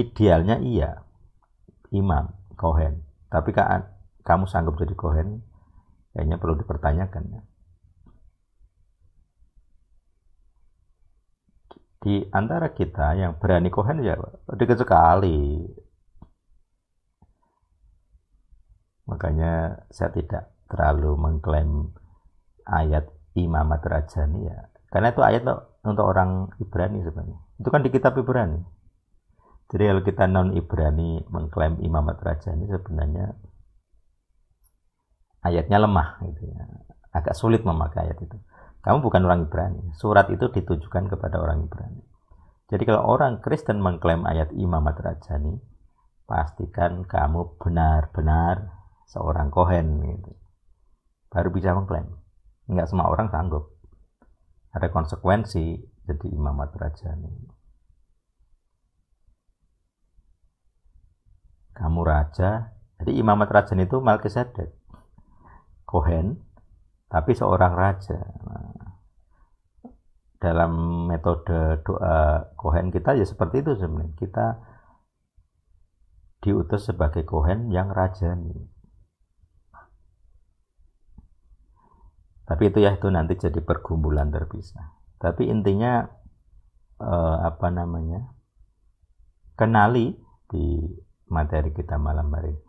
idealnya iya imam kohen tapi kan kamu sanggup jadi kohen kayaknya perlu dipertanyakan ya. di antara kita yang berani kohen ya sedikit sekali makanya saya tidak terlalu mengklaim ayat imamat rajani ya karena itu ayat untuk orang Ibrani sebenarnya itu kan di kitab Ibrani jadi kalau kita non Ibrani mengklaim imamat raja ini sebenarnya ayatnya lemah gitu ya. Agak sulit memakai ayat itu. Kamu bukan orang Ibrani. Surat itu ditujukan kepada orang Ibrani. Jadi kalau orang Kristen mengklaim ayat imamat raja ini, pastikan kamu benar-benar seorang kohen gitu. Baru bisa mengklaim. Enggak semua orang sanggup. Ada konsekuensi jadi imamat raja ini. Muraja, raja. Jadi imamat raja itu Melkisedek. Kohen, tapi seorang raja. Nah, dalam metode doa Kohen kita ya seperti itu sebenarnya. Kita diutus sebagai Kohen yang raja nih. Tapi itu ya itu nanti jadi pergumulan terpisah. Tapi intinya eh, apa namanya? Kenali di materi kita malam hari ini.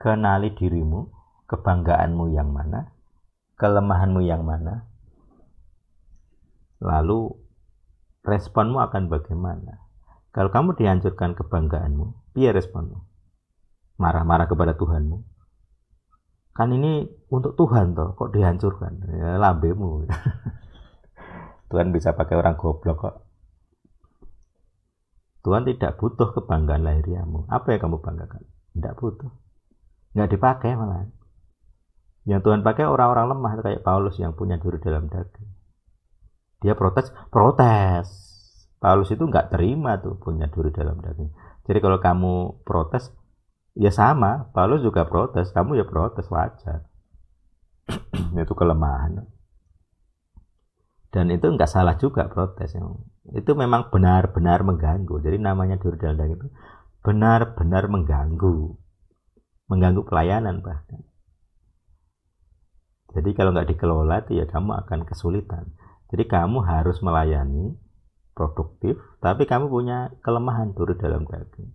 Kenali dirimu, kebanggaanmu yang mana, kelemahanmu yang mana, lalu responmu akan bagaimana. Kalau kamu dihancurkan kebanggaanmu, biar responmu. Marah-marah kepada Tuhanmu. Kan ini untuk Tuhan toh, kok dihancurkan? Ya, lambemu. Tuhan bisa pakai orang goblok kok. Tuhan tidak butuh kebanggaan lahiriamu. Apa yang kamu banggakan? Tidak butuh. Tidak dipakai malah. Yang Tuhan pakai orang-orang lemah kayak Paulus yang punya duri dalam daging. Dia protes, protes. Paulus itu nggak terima tuh punya duri dalam daging. Jadi kalau kamu protes, ya sama. Paulus juga protes, kamu ya protes wajar. itu kelemahan. Dan itu nggak salah juga protes yang itu memang benar-benar mengganggu. Jadi namanya durdalda itu benar-benar mengganggu, mengganggu pelayanan bahkan. Jadi kalau nggak dikelola itu ya kamu akan kesulitan. Jadi kamu harus melayani produktif, tapi kamu punya kelemahan turut dalam daging.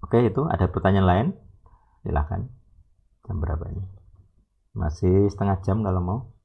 Oke itu ada pertanyaan lain? Silahkan. Jam berapa ini? Masih setengah jam kalau mau.